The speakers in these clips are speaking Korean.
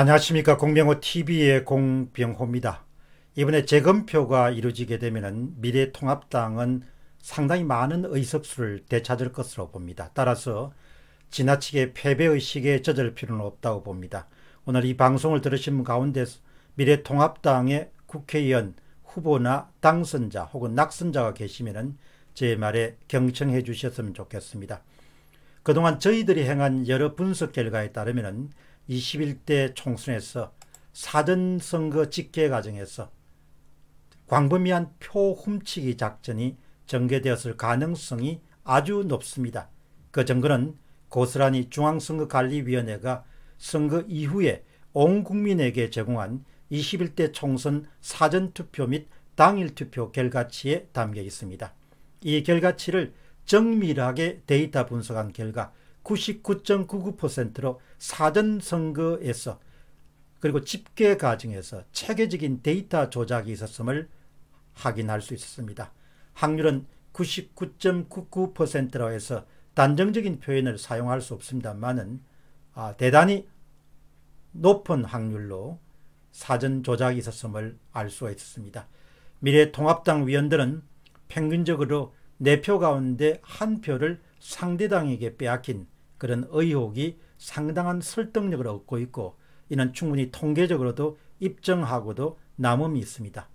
안녕하십니까 공병호 TV의 공병호입니다. 이번에 재검표가 이루어지게 되면 미래통합당은 상당히 많은 의석수를 되찾을 것으로 봅니다. 따라서 지나치게 패배의식에 젖을 필요는 없다고 봅니다. 오늘 이 방송을 들으신 가운데 미래통합당의 국회의원 후보나 당선자 혹은 낙선자가 계시면 제 말에 경청해 주셨으면 좋겠습니다. 그동안 저희들이 행한 여러 분석 결과에 따르면 21대 총선에서 사전선거 집계 과정에서 광범위한 표 훔치기 작전이 전개되었을 가능성이 아주 높습니다. 그 증거는 고스란히 중앙선거관리위원회가 선거 이후에 온 국민에게 제공한 21대 총선 사전투표 및 당일투표 결과치에 담겨 있습니다. 이 결과치를 정밀하게 데이터 분석한 결과 99.99%로 사전 선거에서 그리고 집계 과정에서 체계적인 데이터 조작이 있었음을 확인할 수 있었습니다. 확률은 99.99%라 해서 단정적인 표현을 사용할 수 없습니다만은 아, 대단히 높은 확률로 사전 조작이 있었음을 알 수가 있었습니다. 미래통합당 위원들은 평균적으로 4표 가운데 한 표를 상대당에게 빼앗긴 그런 의혹이 상당한 설득력을 얻고 있고 이는 충분히 통계적으로도 입증하고도 남음이 있습니다.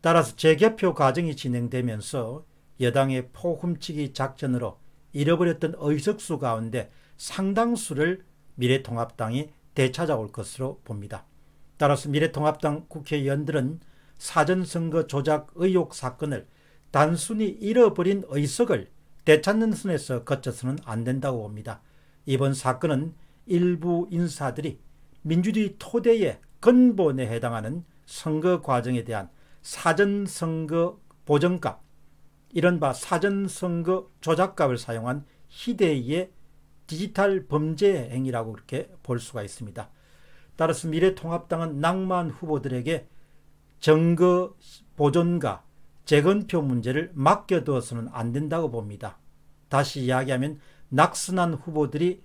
따라서 재개표 과정이 진행되면서 여당의 포훔치기 작전으로 잃어버렸던 의석수 가운데 상당수를 미래통합당이 되찾아올 것으로 봅니다. 따라서 미래통합당 국회의원들은 사전선거 조작 의혹 사건을 단순히 잃어버린 의석을 되찾는 선에서 거쳐서는 안 된다고 봅니다. 이번 사건은 일부 인사들이 민주주의 토대의 근본에 해당하는 선거 과정에 대한 사전선거 보정값, 이른바 사전선거 조작값을 사용한 희대의 디지털 범죄 행위라고 그렇게 볼 수가 있습니다. 따라서 미래통합당은 낭만 후보들에게 정거 보존과 재건표 문제를 맡겨두어서는 안 된다고 봅니다. 다시 이야기하면 낙선한 후보들이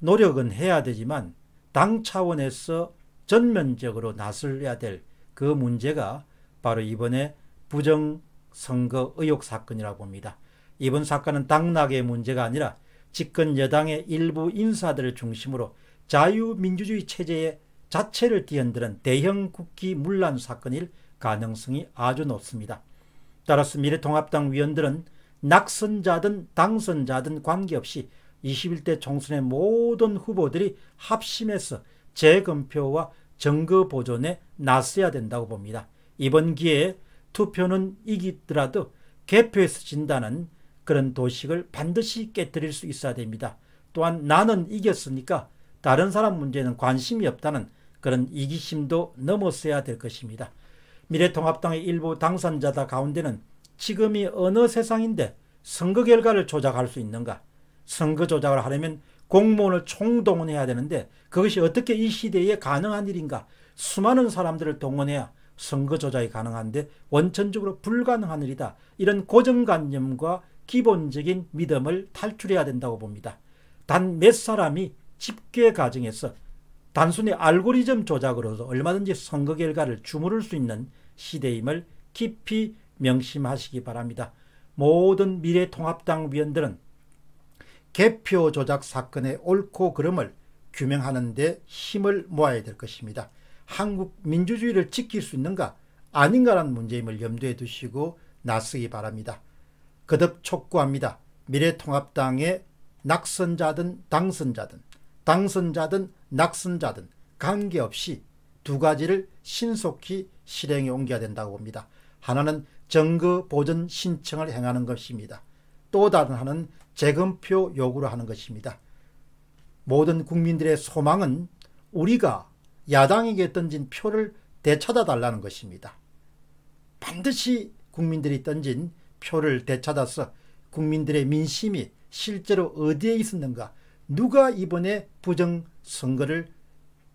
노력은 해야 되지만 당 차원에서 전면적으로 나설야 될 그 문제가 바로 이번에 부정선거 의혹 사건이라고 봅니다. 이번 사건은 당락의 문제가 아니라 집권 여당의 일부 인사들을 중심으로 자유민주주의 체제의 자체를 뒤흔드는 대형 국기 문란 사건일 가능성이 아주 높습니다. 따라서 미래통합당 위원들은 낙선자든 당선자든 관계없이 21대 총선의 모든 후보들이 합심해서 재검표와 증거 보존에 나서야 된다고 봅니다. 이번 기회에 투표는 이기더라도 개표에서 진다는 그런 도식을 반드시 깨뜨릴 수 있어야 됩니다. 또한 나는 이겼으니까 다른 사람 문제는 관심이 없다는 그런 이기심도 넘어서야 될 것입니다. 미래통합당의 일부 당선자다 가운데는 지금이 어느 세상인데 선거 결과를 조작할 수 있는가? 선거 조작을 하려면 공무원을 총동원해야 되는데 그것이 어떻게 이 시대에 가능한 일인가? 수많은 사람들을 동원해야 선거 조작이 가능한데 원천적으로 불가능한 일이다. 이런 고정관념과 기본적인 믿음을 탈출해야 된다고 봅니다. 단 몇 사람이 집계 과정에서 단순히 알고리즘 조작으로서 얼마든지 선거 결과를 주무를 수 있는 시대임을 깊이 명심하시기 바랍니다. 모든 미래통합당 위원들은 개표 조작 사건의 옳고 그름을 규명하는 데 힘을 모아야 될 것입니다. 한국 민주주의를 지킬 수 있는가 아닌가라는 문제임을 염두에 두시고 나서기 바랍니다. 거듭 촉구합니다. 미래통합당의 낙선자든 당선자든 당선자든 낙선자든 관계없이 두 가지를 신속히 실행에 옮겨야 된다고 봅니다. 하나는 정거 보전 신청을 행하는 것입니다. 또 다른 하는 재검표 요구를 하는 것입니다. 모든 국민들의 소망은 우리가 야당에게 던진 표를 되찾아 달라는 것입니다. 반드시 국민들이 던진 표를 되찾아서 국민들의 민심이 실제로 어디에 있었는가 누가 이번에 부정선거를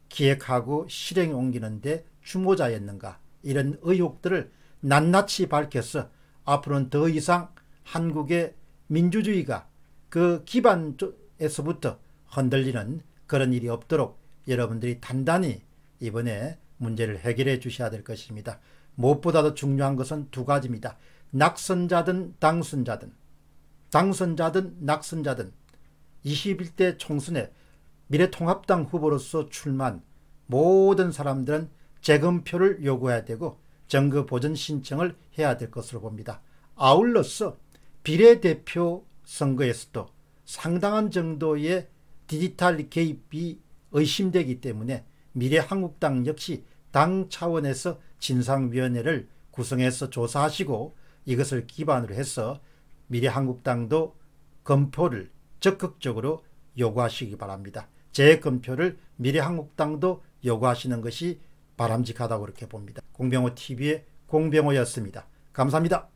기획하고 실행에 옮기는데 주모자였는가 이런 의혹들을 낱낱이 밝혀서 앞으로는 더 이상 한국의 민주주의가 그 기반에서부터 흔들리는 그런 일이 없도록 여러분들이 단단히 이번에 문제를 해결해 주셔야 될 것입니다. 무엇보다도 중요한 것은 두 가지입니다. 낙선자든 당선자든 당선자든 낙선자든 21대 총선에 미래통합당 후보로서 출마한 모든 사람들은 재검표를 요구해야 되고 정거 보전 신청을 해야 될 것으로 봅니다. 아울러서 비례대표 선거에서도 상당한 정도의 디지털 개입이 의심되기 때문에 미래한국당 역시 당 차원에서 진상위원회를 구성해서 조사하시고 이것을 기반으로 해서 미래한국당도 검표를 적극적으로 요구하시기 바랍니다. 재검표를 미래한국당도 요구하시는 것이 바람직하다고 그렇게 봅니다. 공병호 TV의 공병호였습니다. 감사합니다.